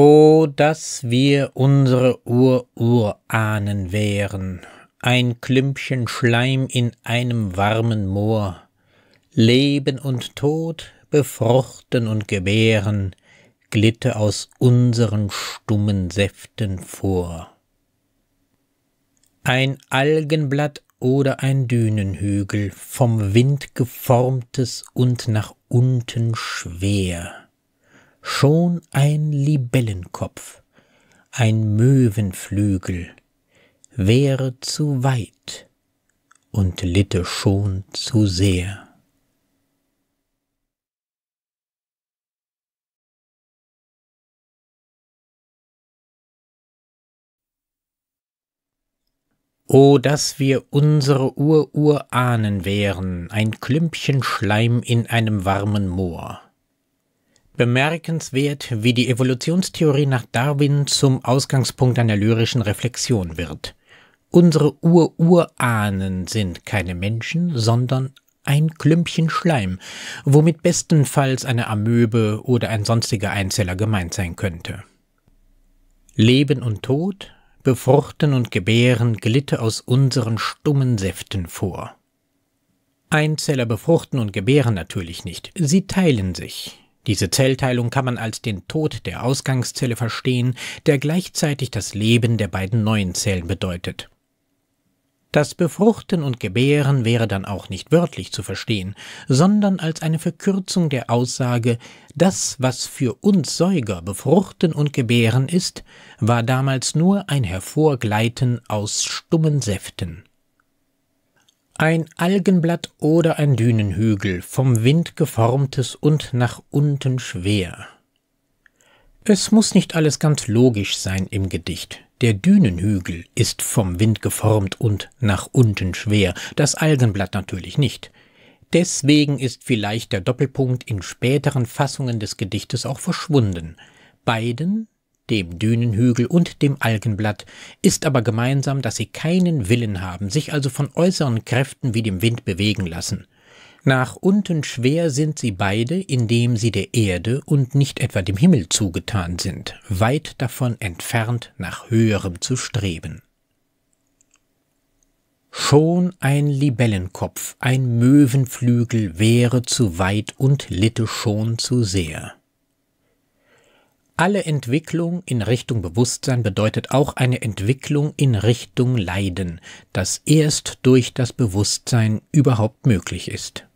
O, oh, dass wir unsere Ur-Urahnen wären, ein Klümpchen Schleim in einem warmen Moor, Leben und Tod befruchten und gebären, glitte aus unseren stummen Säften vor. Ein Algenblatt oder ein Dünenhügel, vom Wind geformtes und nach unten schwer, schon ein Libellenkopf, ein Möwenflügel, wäre zu weit und litte schon zu sehr. O, dass wir unsere Ururahnen wären, ein Klümpchen Schleim in einem warmen Moor. Bemerkenswert, wie die Evolutionstheorie nach Darwin zum Ausgangspunkt einer lyrischen Reflexion wird. Unsere Ur-Urahnen sind keine Menschen, sondern ein Klümpchen Schleim, womit bestenfalls eine Amöbe oder ein sonstiger Einzeller gemeint sein könnte. Leben und Tod, Befruchten und Gebären glitte aus unseren stummen Säften vor. Einzeller befruchten und gebären natürlich nicht, sie teilen sich, diese Zellteilung kann man als den Tod der Ausgangszelle verstehen, der gleichzeitig das Leben der beiden neuen Zellen bedeutet. Das Befruchten und Gebären wäre dann auch nicht wörtlich zu verstehen, sondern als eine Verkürzung der Aussage, das, was für uns Säuger Befruchten und Gebären ist, war damals nur ein Hervorgleiten aus stummen Säften. Ein Algenblatt oder ein Dünenhügel, vom Wind geformtes und nach unten schwer. Es muss nicht alles ganz logisch sein im Gedicht. Der Dünenhügel ist vom Wind geformt und nach unten schwer, das Algenblatt natürlich nicht. Deswegen ist vielleicht der Doppelpunkt in späteren Fassungen des Gedichtes auch verschwunden. Beiden dem Dünenhügel und dem Algenblatt ist aber gemeinsam, dass sie keinen Willen haben, sich also von äußeren Kräften wie dem Wind bewegen lassen. Nach unten schwer sind sie beide, indem sie der Erde und nicht etwa dem Himmel zugetan sind, weit davon entfernt, nach höherem zu streben. Schon ein Libellenkopf, ein Möwenflügel wäre zu weit und litte schon zu sehr. Alle Entwicklung in Richtung Bewusstsein bedeutet auch eine Entwicklung in Richtung Leiden, das erst durch das Bewusstsein überhaupt möglich ist.